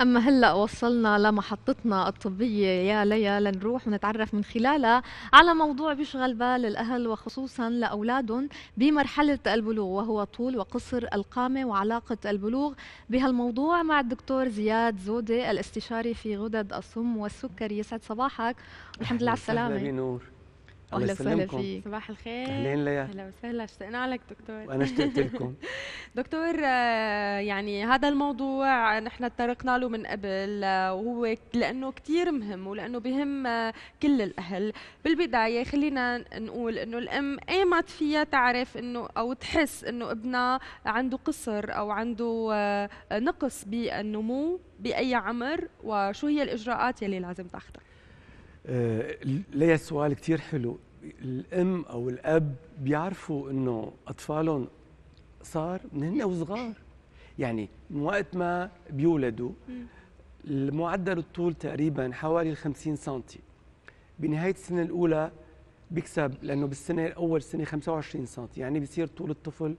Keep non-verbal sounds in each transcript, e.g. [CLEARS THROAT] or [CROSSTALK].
أما هلأ وصلنا لمحطتنا الطبية يا ليا لنروح ونتعرف من خلالها على موضوع بيشغل بال الأهل وخصوصا لأولادهم بمرحلة البلوغ وهو طول وقصر القامة وعلاقة البلوغ بهالموضوع مع الدكتور زياد زودة الاستشاري في غدد الصم والسكري يسعد صباحك والحمد لله على السلامة نور اهلا وسهلا فيك صباح الخير اهلين ليا اهلا وسهلا اشتقنا لك دكتور وانا اشتقت لكم [LAUGHS] دكتور آه، يعني هذا الموضوع نحن تطرقنا له من قبل آه، وهو لانه كثير مهم ولانه بهم آه، كل الاهل بالبدايه خلينا نقول انه الام ايمت فيها تعرف انه او تحس انه ابنها عنده قصر او عنده نقص بالنمو باي عمر وشو هي الاجراءات يلي لازم تاخذها آه، ليا سؤال كثير حلو الام او الاب بيعرفوا انه اطفالهم صار من هن وصغار يعني من وقت ما بيولدوا المعدل الطول تقريبا حوالي ال 50 سم بنهايه السنه الاولى بيكسب لانه بالسنه الاول سنه 25 سم يعني بصير طول الطفل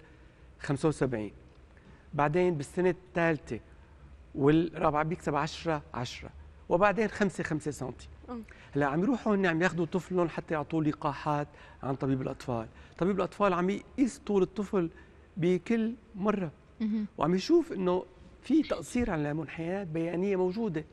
75 بعدين بالسنه الثالثه والرابعه بيكسب 10 10 وبعدين 5 5 سنتي هلا عم يروحوا هن عم ياخذوا طفلهم حتى يعطوه لقاحات عن طبيب الاطفال طبيب الاطفال عم يقيس طول الطفل بكل مره وعم يشوف انه في تقصير على المنحنيات بيانيه موجوده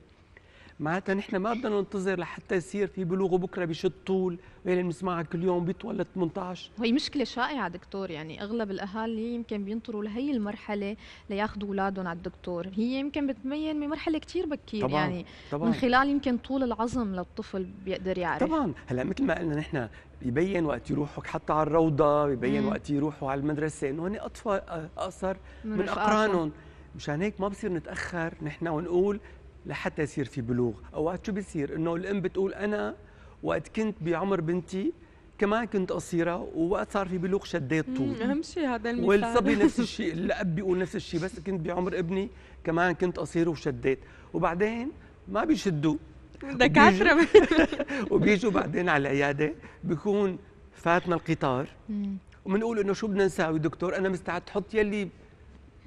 معناتها نحن ما بدنا ننتظر لحتى يصير في بلوغه بكره بشد طول ولا بنسمعها كل يوم بيطول ل 18 وهي مشكله شائعه دكتور يعني اغلب الاهالي يمكن بينطروا لهي المرحله لياخذوا اولادهم على الدكتور هي يمكن بتبين بمرحله كثير بكير طبعاً يعني طبعاً من خلال يمكن طول العظم للطفل بيقدر يعرف طبعا هلا مثل ما قلنا نحن يبين وقت يروحوا حتى على الروضه يبين مم. وقت يروحوا على المدرسه انه هن اطفال اقصر آه، من, من اقرانهم مشان هيك ما بصير نتاخر نحن ونقول لحتى يصير في بلوغ اوقات شو بيصير انه الام بتقول انا وقت كنت بعمر بنتي كمان كنت قصيره ووقت صار في بلوغ شديت طول اهم شيء هذا المثال والصبي [LAUGHS] نفس الشيء الاب بيقول نفس الشيء بس كنت بعمر ابني كمان كنت قصيره وشديت وبعدين ما بيشدوا دكاتره [LAUGHS] وبيجوا بعدين على العياده بيكون فاتنا القطار وبنقول انه شو بدنا نساوي دكتور انا مستعد تحط يلي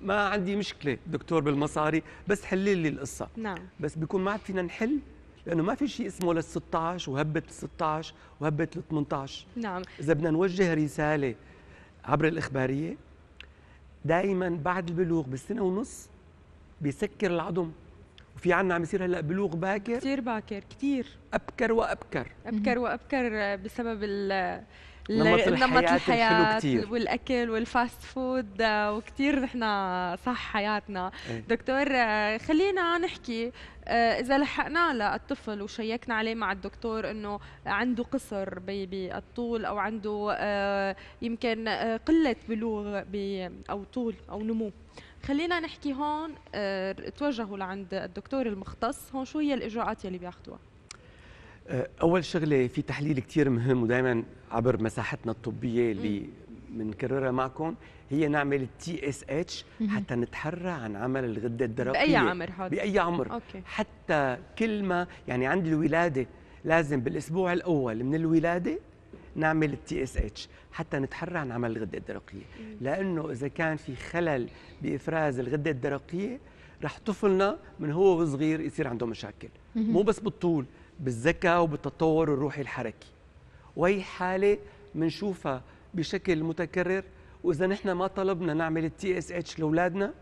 ما عندي مشكله دكتور بالمصاري بس حلي لي القصه نعم بس بيكون ما عاد فينا نحل لانه ما في شيء اسمه لل 16 وهبه لل 16 وهبه لل 18 نعم اذا بدنا نوجه رساله عبر الاخباريه دائما بعد البلوغ بسنه ونص بيسكر العظم وفي عنا عم يصير هلا بلوغ باكر كثير باكر كثير ابكر وابكر ابكر وابكر بسبب نمط الحياة, الحياة كتير. والاكل والفاست فود آه، وكثير نحن صح حياتنا ايه. دكتور آه، خلينا نحكي آه، اذا لحقنا للطفل وشيكنا عليه مع الدكتور انه عنده قصر بالطول او عنده يمكن قله بلوغ او طول او نمو خلينا نحكي هون توجهوا لعند الدكتور المختص هون شو هي الاجراءات يلي بياخذوها آه، اول شغله في تحليل كثير مهم ودائما عبر مساحتنا الطبيه اللي بنكررها معكم هي نعمل التي اس اتش حتى نتحرى عن عمل الغده الدرقيه باي عمر هذا باي عمر أوكي. حتى كل ما يعني عند الولاده لازم بالاسبوع الاول من الولاده نعمل التي اس اتش حتى نتحرى عن عمل الغده الدرقيه لانه اذا كان في خلل بافراز الغده الدرقيه رح طفلنا من هو وصغير يصير عنده مشاكل مو بس بالطول بالذكاء وبالتطور الروحي الحركي وهي حالة منشوفها بشكل متكرر واذا نحن ما طلبنا نعمل التي اس اتش لاولادنا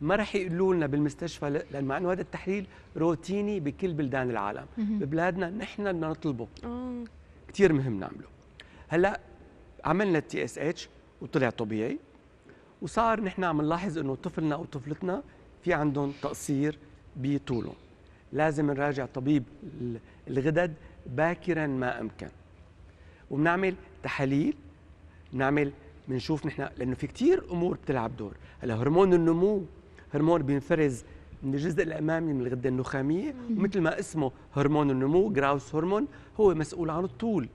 ما رح يقولوا لنا بالمستشفى لان مع انه هذا التحليل روتيني بكل بلدان العالم ببلادنا نحن بدنا نطلبه آه. كثير مهم نعمله هلا عملنا التي اس اتش وطلع طبيعي وصار نحن عم نلاحظ انه طفلنا او طفلتنا في عندهم تقصير بطولهم لازم نراجع طبيب الغدد باكرا ما امكن وبنعمل تحاليل بنعمل بنشوف نحن لانه في كثير امور بتلعب دور هلا هرمون النمو هرمون بينفرز من الجزء الامامي من الغده النخاميه ومثل ما اسمه هرمون النمو جراوس هرمون هو مسؤول عن الطول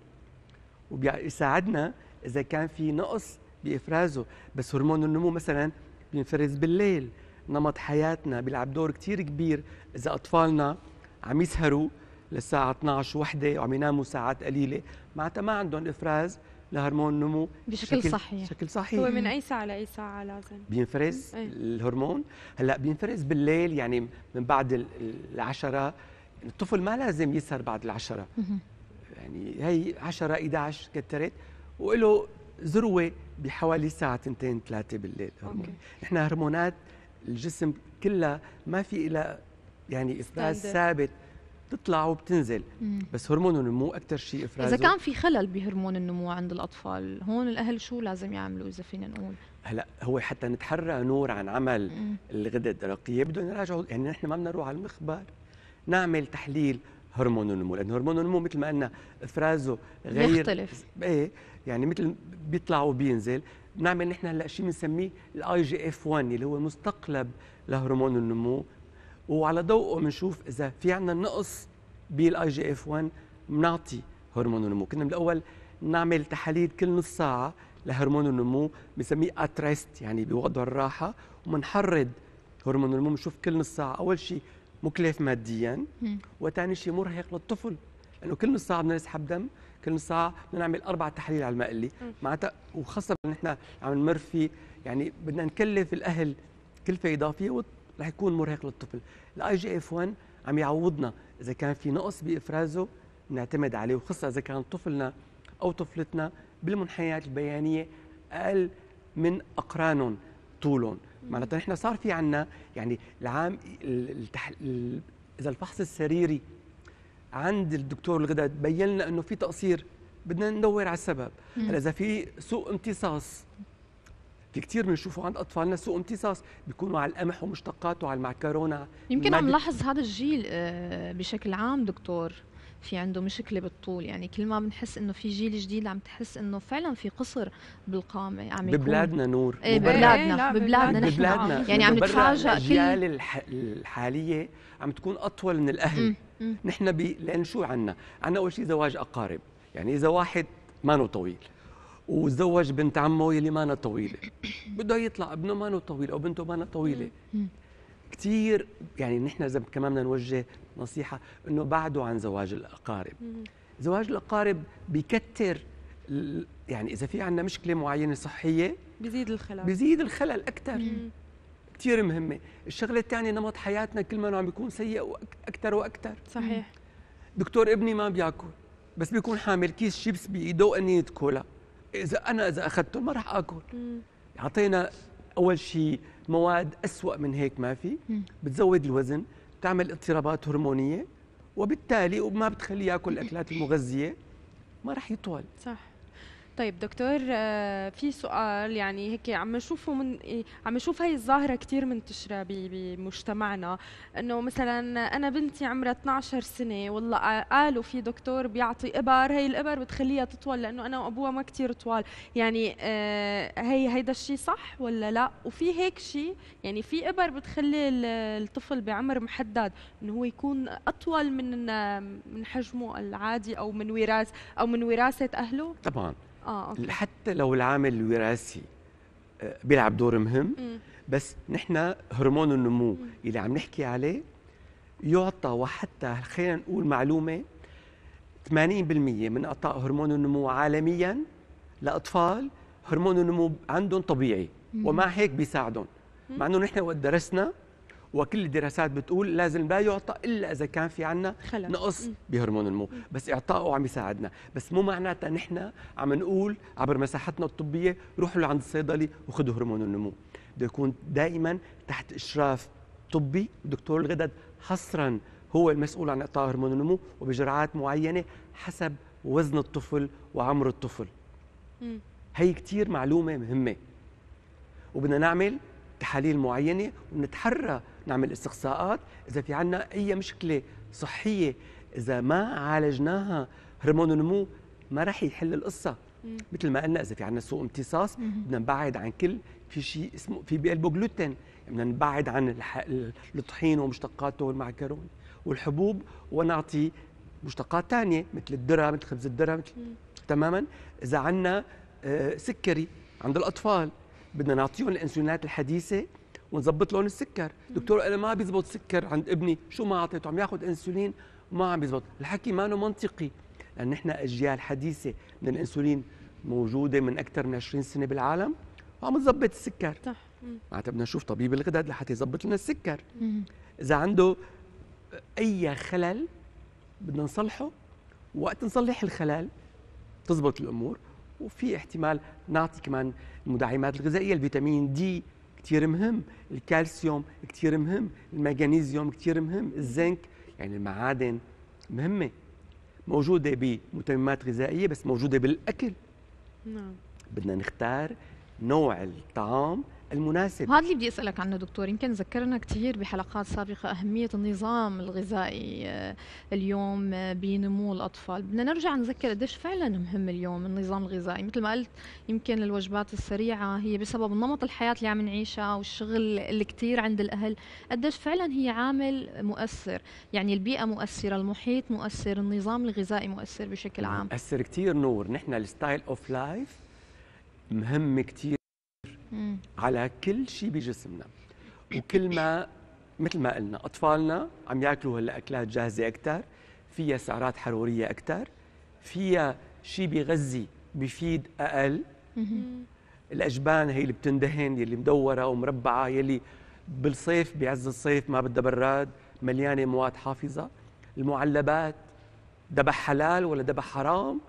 وبيساعدنا اذا كان في نقص بافرازه بس هرمون النمو مثلا بينفرز بالليل نمط حياتنا بيلعب دور كتير كبير إذا أطفالنا عم يسهروا للساعة 12 وحدة وعم يناموا ساعات قليلة معناتها ما عندهم إفراز لهرمون النمو بشكل شكل صحيح بشكل صحيح هو من اي ساعه لاي ساعه لازم بينفرز إيه. الهرمون هلا بينفرز بالليل يعني من بعد العشرة يعني الطفل ما لازم يسهر بعد العشرة يعني هي 10 11 كترت وله ذروه بحوالي الساعه 2 3 بالليل هرمون. احنا هرمونات الجسم كلها ما في إلى يعني إفراز ثابت بتطلع وبتنزل مم. بس هرمون النمو اكثر شيء افرازه اذا كان في خلل بهرمون النمو عند الاطفال هون الاهل شو لازم يعملوا اذا فينا نقول هلا هو حتى نتحرى نور عن عمل الغده الدرقيه بدهم يراجعوا يعني نحن ما بدنا نروح على المخبر نعمل تحليل هرمون النمو لانه هرمون النمو مثل ما قلنا افرازه غير يختلف ايه يعني مثل بيطلع وبينزل بنعمل نحن هلا شيء بنسميه الاي جي اف 1 اللي هو مستقلب لهرمون النمو وعلى ضوءه بنشوف اذا في عندنا نقص بالاي جي اف 1 بنعطي هرمون النمو كنا بالاول نعمل تحاليل كل نص ساعه لهرمون النمو بنسميه اتريست يعني بوضع الراحه وبنحرض هرمون النمو بنشوف كل نص ساعه اول شيء مكلف ماديا وثاني شيء مرهق للطفل لانه كل نص ساعه بدنا نسحب دم كل نص ساعه بدنا نعمل اربع تحاليل على الماء اللي معناتها وخاصه نحن عم نمر في يعني بدنا نكلف الاهل كلفه اضافيه ورح يكون مرهق للطفل الاي جي اف 1 عم يعوضنا اذا كان في نقص بافرازه نعتمد عليه وخاصه اذا كان طفلنا او طفلتنا بالمنحنيات البيانيه اقل من اقرانهم طولهم معناتها نحن صار في عنا يعني العام التح... ال... اذا الفحص السريري عند الدكتور الغدد بين لنا انه في تقصير بدنا ندور على السبب هلا اذا في سوء امتصاص في كثير بنشوفه عند اطفالنا سوء امتصاص بيكونوا على القمح ومشتقاته على المعكرونه يمكن عم نلاحظ هذا الجيل آه، بشكل عام دكتور في عنده مشكله بالطول يعني كل ما بنحس انه في جيل جديد عم تحس انه فعلا في قصر بالقامه عم يكون ببلادنا نور ايه ببلادنا ببلادنا نحن ببلادنا يعني عم نتفاجئ كل الاجيال الحاليه عم تكون اطول من الاهل نحن لان شو عنا عنا اول شيء زواج اقارب يعني اذا واحد ما طويل وتزوج بنت عمه يلي مانا طويله بده يطلع ابنه مانو طويل او بنته مانا طويله كثير يعني نحن اذا كمان بدنا نوجه نصيحه انه بعدوا عن زواج الاقارب زواج الاقارب بكثر يعني اذا في عندنا مشكله معينه صحيه بيزيد الخلل بيزيد الخلل اكثر كثير مهمه الشغله الثانيه نمط حياتنا كل ما عم بيكون سيء اكثر واكثر صحيح دكتور ابني ما بياكل بس بيكون حامل كيس شيبس بايده اني كولا اذا انا اذا اخذته ما راح اكل اعطينا اول شيء مواد اسوا من هيك ما في بتزود الوزن بتعمل اضطرابات هرمونيه وبالتالي وما بتخليه ياكل الاكلات المغذيه ما راح يطول صح طيب دكتور آه، في سؤال يعني هيك عم نشوفه من عم نشوف هاي الظاهرة كثير منتشرة بمجتمعنا انه مثلا انا بنتي عمرها 12 سنة والله قالوا في دكتور بيعطي ابر هاي الابر بتخليها تطول لانه انا وابوها ما كثير طوال يعني آه، هي هيدا الشيء صح ولا لا وفي هيك شيء يعني في ابر بتخلي الطفل بعمر محدد انه هو يكون اطول من من حجمه العادي او من وراث او من وراثة اهله طبعا اه أوكي. حتى لو العامل الوراثي آه، بيلعب دور مهم م. بس نحن هرمون النمو م. اللي عم نحكي عليه يعطى وحتى خلينا نقول معلومه 80% من اعطاء هرمون النمو عالميا لاطفال هرمون النمو عندهم طبيعي ومع هيك بيساعدهم مع انه نحن وقت درسنا وكل الدراسات بتقول لازم ما يعطى الا اذا كان في عنا خلق. نقص بهرمون النمو بس اعطائه عم يساعدنا بس مو معناتها نحن عم نقول عبر مساحتنا الطبيه روحوا لعند الصيدلي وخذوا هرمون النمو بده يكون دائما تحت اشراف طبي دكتور الغدد حصرا هو المسؤول عن اعطاء هرمون النمو وبجرعات معينه حسب وزن الطفل وعمر الطفل م. هي كتير معلومه مهمه وبدنا نعمل تحاليل معينه ونتحرى نعمل استقصاءات اذا في عندنا اي مشكله صحيه اذا ما عالجناها هرمون النمو ما راح يحل القصه مثل ما قلنا اذا في عندنا سوء امتصاص بدنا نبعد عن كل في شيء اسمه في بقلبه جلوتين بدنا نبعد عن الطحين ومشتقاته والمعكرون والحبوب ونعطي مشتقات ثانيه مثل الذره مثل خبز الذره تماما اذا عندنا آه، سكري عند الاطفال بدنا نعطيهم الانسولينات الحديثه ونظبط لهم السكر دكتور انا ما بيزبط سكر عند ابني شو ما اعطيته عم ياخذ انسولين ما عم بيزبط الحكي ما انه منطقي لان نحن اجيال حديثه من الانسولين موجوده من اكثر من 20 سنه بالعالم وعم نظبط السكر صح معناتها بدنا نشوف طبيب الغدد لحتى يظبط لنا السكر اذا عنده اي خلل بدنا نصلحه وقت نصلح الخلل تزبط الامور وفي احتمال نعطي كمان المدعمات الغذائيه الفيتامين دي كثير مهم الكالسيوم كثير مهم المغنيسيوم كثير مهم الزنك يعني المعادن مهمه موجوده بمتممات غذائيه بس موجوده بالاكل نعم بدنا نختار نوع الطعام المناسب وهذا اللي بدي اسالك عنه دكتور يمكن ذكرنا كثير بحلقات سابقه اهميه النظام الغذائي آه، اليوم آه، بنمو الاطفال بدنا نرجع نذكر قديش فعلا مهم اليوم النظام الغذائي مثل ما قلت يمكن الوجبات السريعه هي بسبب نمط الحياه اللي عم نعيشها والشغل اللي كثير عند الاهل قديش فعلا هي عامل مؤثر يعني البيئه مؤثره المحيط مؤثر النظام الغذائي مؤثر بشكل عام مؤثر كثير نور نحن الستايل اوف لايف مهم كثير مم. على كل شيء بجسمنا وكل ما مثل ما قلنا اطفالنا عم ياكلوا هلا اكلات جاهزه اكثر فيها سعرات حراريه اكثر فيها شيء بيغذي بفيد اقل الاجبان هي اللي بتندهن يلي مدوره ومربعه يلي بالصيف بعز الصيف ما بدها براد مليانه مواد حافظه المعلبات ذبح حلال ولا ذبح حرام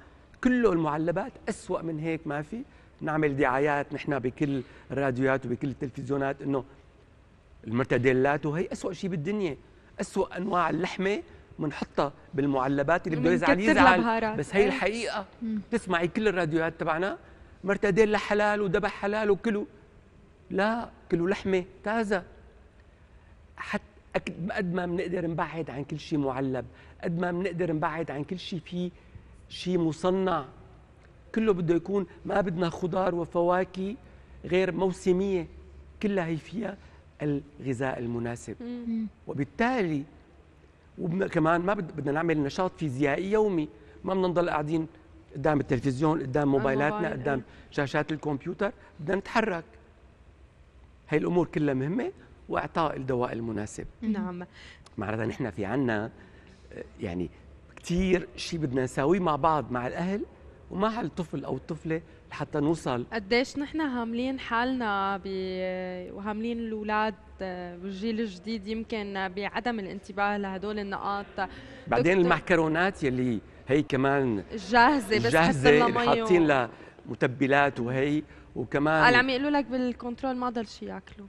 كله المعلبات أسوأ من هيك ما في نعمل دعايات نحن بكل الراديوات وبكل التلفزيونات انه المرتديلات وهي أسوأ شيء بالدنيا أسوأ انواع اللحمه بنحطها بالمعلبات اللي بده يزعل يزعل بس هي إيه. الحقيقه تسمعي كل الراديوات تبعنا مرتديلا حلال وذبح حلال وكله لا كله لحمه تازه حتى قد ما بنقدر نبعد عن كل شيء معلب قد ما بنقدر نبعد عن كل شيء فيه شيء مصنع كله بده يكون ما بدنا خضار وفواكه غير موسميه كلها هي فيها الغذاء المناسب وبالتالي وكمان ما بدنا نعمل نشاط فيزيائي يومي ما بدنا نضل قاعدين قدام التلفزيون قدام موبايلاتنا قدام إيه. شاشات الكمبيوتر بدنا نتحرك هاي الامور كلها مهمه واعطاء الدواء المناسب نعم معناتها نحن في عنا يعني كثير شيء بدنا نساويه مع بعض مع الاهل ومع الطفل او الطفله لحتى نوصل قديش نحن هاملين حالنا ب... وهاملين الاولاد آه، والجيل الجديد يمكن بعدم الانتباه لهدول النقاط بعدين المعكرونات يلي هي كمان جاهزه بس جاهزه حاطين لها متبلات وهي وكمان قال عم يقولوا لك بالكنترول ما ضل شيء ياكلوا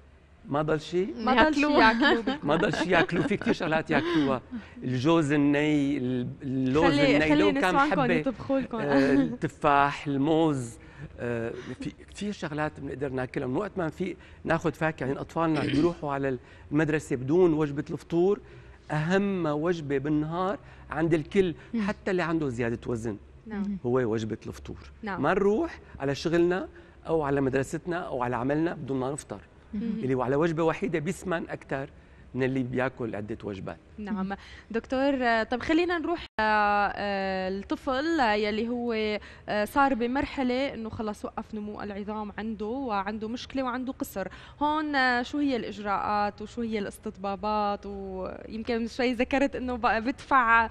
ما ضل شيء ما ضل شيء ياكلوه ما ضل شيء ياكلوه في كثير شغلات ياكلوها الجوز الني اللوز الني لو كان حبه لكم آه، التفاح الموز آه، في كثير شغلات بنقدر ناكلها من وقت ما في ناخذ فاكهه يعني اطفالنا بيروحوا على المدرسه بدون وجبه الفطور اهم وجبه بالنهار عند الكل حتى اللي عنده زياده وزن نعم. هو وجبه الفطور نعم. ما نروح على شغلنا او على مدرستنا او على عملنا بدون ما نفطر اللي هو على وجبه وحيده بيسمن اكثر من اللي بياكل عده وجبات نعم دكتور طب خلينا نروح الطفل آه، آه، يلي هو آه، صار بمرحله انه خلص وقف نمو العظام عنده وعنده مشكله وعنده قصر هون شو هي الاجراءات وشو هي الاستطبابات ويمكن شوي ذكرت انه بقى بدفع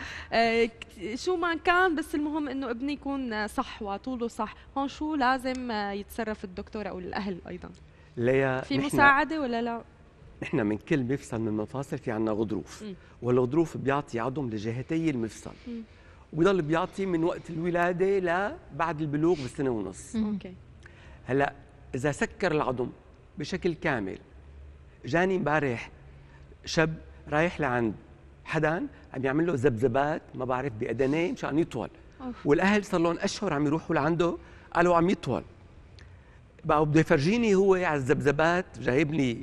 شو ما كان بس المهم انه ابني يكون صح وطوله صح هون شو لازم يتصرف الدكتور او الاهل ايضا ليا في مساعده ولا لا؟ نحن من كل مفصل من المفاصل في عندنا غضروف والغضروف بيعطي عضم لجهتي المفصل وبيضل وبضل بيعطي من وقت الولاده لبعد البلوغ بسنه ونص اوكي هلا اذا سكر العظم بشكل كامل جاني امبارح شاب رايح لعند حدا عم يعمل له زبزبات ما بعرف بأدنيه مشان يطول أوف. والاهل صار لهم اشهر عم يروحوا لعنده قالوا عم يطول بقى بده يفرجيني هو على الذبذبات جايب لي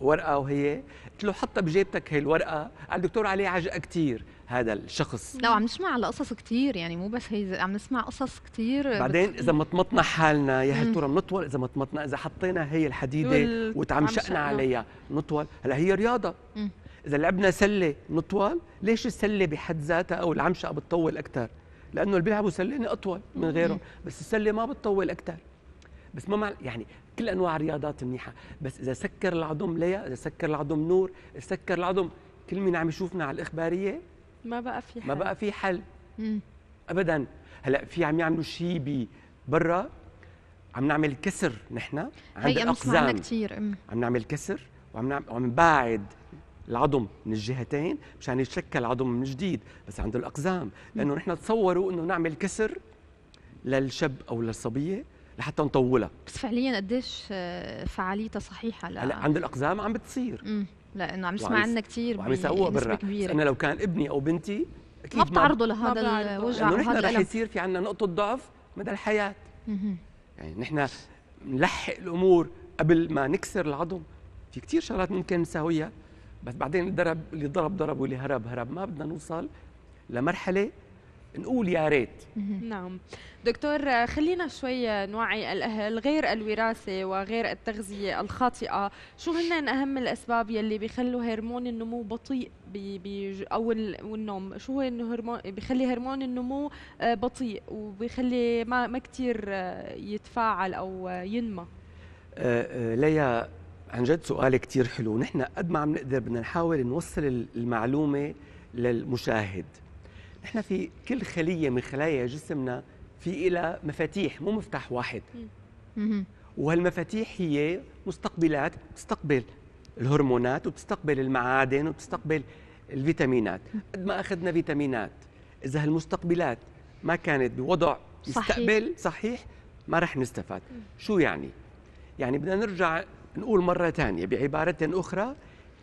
ورقه وهي قلت له حطها بجيبتك هي الورقه قال الدكتور عليه عجقه كثير هذا الشخص لا عم نسمع على قصص كثير يعني مو بس هي عم نسمع قصص كثير بعدين بت... اذا مطمطنا حالنا يا هل ترى بنطول اذا مطمطنا اذا حطينا هي الحديده وال... آه. وتعمشقنا عليها نطول هلا هي رياضه مم. اذا لعبنا سله نطول ليش السله بحد ذاتها او العمشقه بتطول اكثر لانه اللي بيلعبوا سله اطول من غيرهم بس السله ما بتطول اكثر بس ما مع يعني كل انواع الرياضات منيحه بس اذا سكر العظم ليا اذا سكر العظم نور اذا سكر العظم كل مين عم يشوفنا على الاخباريه ما بقى في حل ما بقى في حل مم. ابدا هلا في عم يعملوا شيء برا عم نعمل كسر نحن عند الاقزام كثير عم نعمل كسر وعم نعمل وعم نباعد العظم من الجهتين مشان يتشكل عظم من جديد بس عند الاقزام لانه نحن تصوروا انه نعمل كسر للشب او للصبيه لحتى نطولها بس فعليا قديش آه، فعاليتها صحيحه لا هلا عند الاقزام عم بتصير امم لانه عم نسمع عنها كثير وعم يسوقوها برا انا لو كان ابني او بنتي اكيد ما بتعرضوا لهذا الوجع وهذا نحن رح يصير في عندنا نقطه ضعف مدى الحياه مم. يعني نحن نلحق الامور قبل ما نكسر العظم في كثير شغلات ممكن نساويها بس بعدين الدرب اللي ضرب ضرب واللي هرب هرب ما بدنا نوصل لمرحله نقول يا ريت نعم دكتور خلينا شوي نوعي الأهل غير الوراثة وغير التغذية الخاطئة شو هن أهم الأسباب يلي بيخلوا هرمون النمو بطيء بي بي أو النوم شو هو هرمون بيخلي هرمون النمو آه، بطيء وبيخلي ما, ما كثير آه، يتفاعل أو آه، ينمى ليا عن جد سؤال كثير حلو نحن قد ما عم نقدر بدنا نحاول نوصل المعلومة للمشاهد احنا في كل خليه من خلايا جسمنا في إلى مفاتيح مو مفتاح واحد وهالمفاتيح هي مستقبلات بتستقبل الهرمونات وبتستقبل المعادن وبتستقبل الفيتامينات قد ما اخذنا فيتامينات اذا هالمستقبلات ما كانت بوضع يستقبل صحيح, صحيح ما رح نستفاد شو يعني يعني بدنا نرجع نقول مره ثانيه بعباره اخرى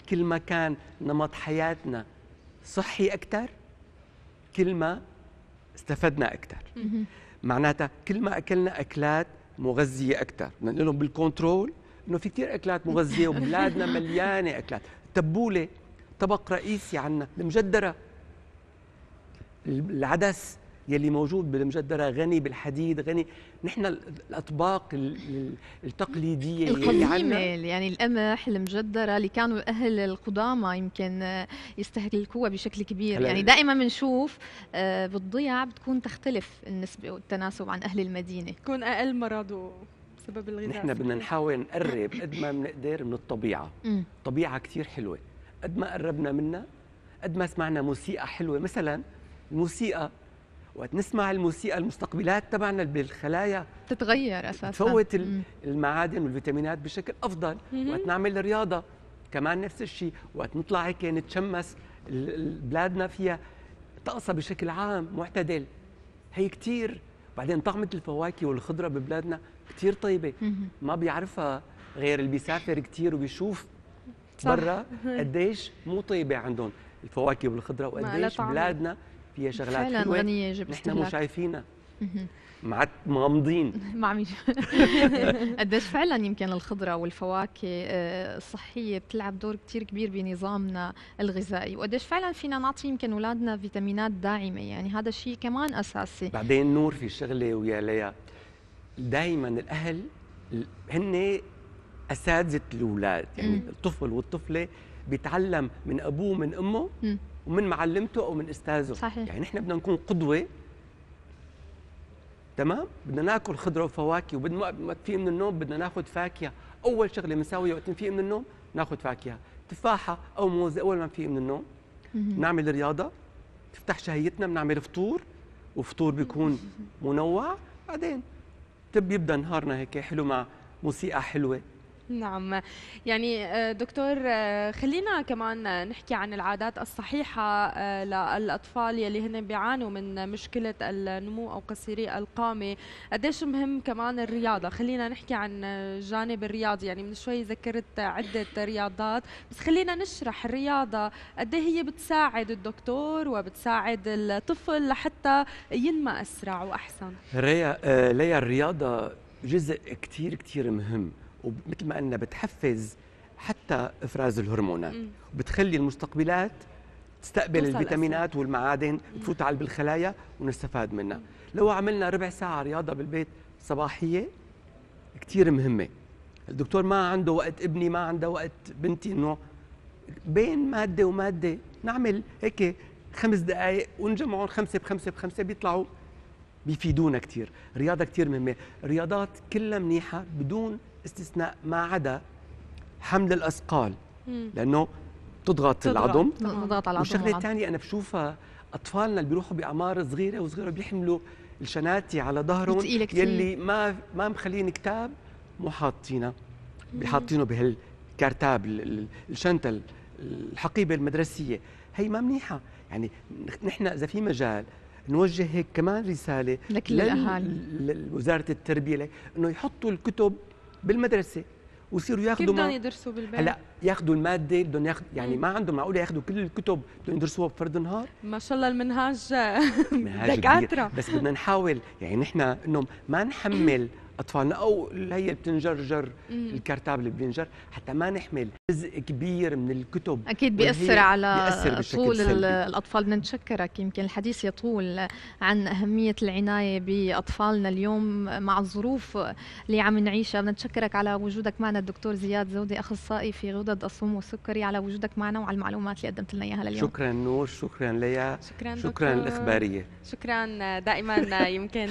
كل ما كان نمط حياتنا صحي اكثر كل ما استفدنا اكثر معناتها كل ما اكلنا اكلات مغذيه اكثر بدنا نقول لهم بالكنترول انه في كثير اكلات مغذيه [LAUGHS] وبلادنا مليانه اكلات التبوله طبق رئيسي عندنا المجدره العدس يلي موجود بالمجدره غني بالحديد غني نحن الاطباق التقليديه القديمه يعني القمح المجدره اللي كانوا اهل القدامى يمكن يستهلكوها بشكل كبير يعني دائما بنشوف آه، بالضيع بتكون تختلف النسبه والتناسب عن اهل المدينه تكون اقل مرض بسبب الغذاء نحن بدنا نحاول نقرب قد ما بنقدر من الطبيعه طبيعه كثير حلوه قد ما قربنا منها قد ما سمعنا موسيقى حلوه مثلا الموسيقى وقت نسمع الموسيقى المستقبلات تبعنا بالخلايا تتغير اساسا تفوت المعادن والفيتامينات بشكل افضل وقت نعمل رياضه كمان نفس الشيء وقت نطلع هيك نتشمس بلادنا فيها طقسها بشكل عام معتدل هي كثير بعدين طعمة الفواكه والخضرة ببلادنا كثير طيبة ما بيعرفها غير اللي بيسافر كثير وبيشوف برا قديش مو طيبة عندهم الفواكه والخضرة وقديش بلادنا فيها شغلات فعلا حلوة. غنيه جبت نحن مو شايفينها مع مغمضين ما عم قديش فعلا يمكن الخضره والفواكه آه، الصحيه بتلعب دور كثير كبير بنظامنا الغذائي وقديش فعلا فينا نعطي يمكن اولادنا فيتامينات داعمه يعني هذا الشيء كمان اساسي بعدين نور في شغله ويا ليا دائما الاهل هن اساتذه الاولاد يعني الطفل والطفله بيتعلم من ابوه من امه ومن معلمته او من استاذه صحيح. يعني نحن بدنا نكون قدوه تمام بدنا ناكل خضره وفواكه وبدنا ما تفيق من النوم بدنا ناخذ فاكهه اول شغله بنساويها وقت نفيق من النوم ناخذ فاكهه تفاحه او موز اول ما نفيق من النوم نعمل رياضه تفتح شهيتنا بنعمل فطور وفطور بيكون [LAUGHS] منوع بعدين تب يبدا نهارنا هيك حلو مع موسيقى حلوه نعم يعني آه، دكتور آه، خلينا كمان نحكي عن العادات الصحيحة آه، للأطفال يلي هن بيعانوا من مشكلة النمو أو قصيري القامة قديش مهم كمان الرياضة خلينا نحكي عن الجانب الرياضي يعني من شوي ذكرت عدة رياضات بس خلينا نشرح الرياضة قد إيه هي بتساعد الدكتور وبتساعد الطفل لحتى ينمى أسرع وأحسن ليا الرياضة جزء كتير كتير مهم ومثل ما قلنا بتحفز حتى افراز الهرمونات بتخلي المستقبلات تستقبل الفيتامينات أسنى. والمعادن تفوت على بالخلايا ونستفاد منها مم. لو عملنا ربع ساعه رياضه بالبيت صباحيه كثير مهمه الدكتور ما عنده وقت ابني ما عنده وقت بنتي انه بين ماده وماده نعمل هيك خمس دقائق ونجمعهم خمسه بخمسه بخمسه بيطلعوا بيفيدونا كثير رياضه كثير مهمه رياضات كلها منيحه بدون استثناء ما عدا حمل الاثقال لانه بتضغط العظم بتضغط العظم والشغله الثانيه انا بشوفها اطفالنا اللي بيروحوا باعمار صغيره وصغيره بيحملوا الشناتي على ظهرهم يلي ما ما مخلين كتاب مو حاطينه حاطينه بهالكرتاب الشنطه الحقيبه المدرسيه هي ما منيحه يعني نحن اذا في مجال نوجه هيك كمان رساله لكل الاهالي لوزاره التربيه انه يحطوا الكتب بالمدرسه ويصيروا ياخذوا كيف بدهم يدرسوا بالبيت؟ هلا ياخذوا الماده بدهم ياخذوا يعني مم. ما عندهم معقوله ياخذوا كل الكتب بدهم يدرسوها بفرد نهار ما شاء الله المنهاج [LAUGHS] دكاتره بس بدنا نحاول يعني نحن انه ما نحمل [CLEARS THROAT] اطفالنا او اللي هي بتنجرجر الكرتاب اللي بينجر حتى ما نحمل جزء كبير من الكتب اكيد بياثر على بيأثر طول سلبي. الاطفال بدنا نتشكرك يمكن الحديث يطول عن اهميه العنايه باطفالنا اليوم مع الظروف اللي عم نعيشها بدنا نشكرك على وجودك معنا الدكتور زياد زودي اخصائي في غدد الصوم والسكري على وجودك معنا وعلى المعلومات اللي قدمت لنا اياها لليوم شكرا نور شكرا ليا شكرا, شكرا الاخباريه شكرا دائما يمكن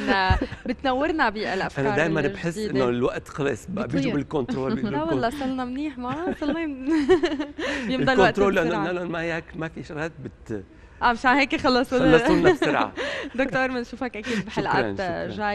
بتنورنا بالافكار دائما دائما بحس انه الوقت خلص بيجوا بالكنترول لا والله صلنا منيح ما صلنا [LAUGHS] [LAUGHS] يمضى الوقت بسرعه الكنترول لانه ما هيك ما في شغلات بت اه مشان هيك خلصونا خلصونا بسرعه [LAUGHS] دكتور بنشوفك اكيد بحلقات جاي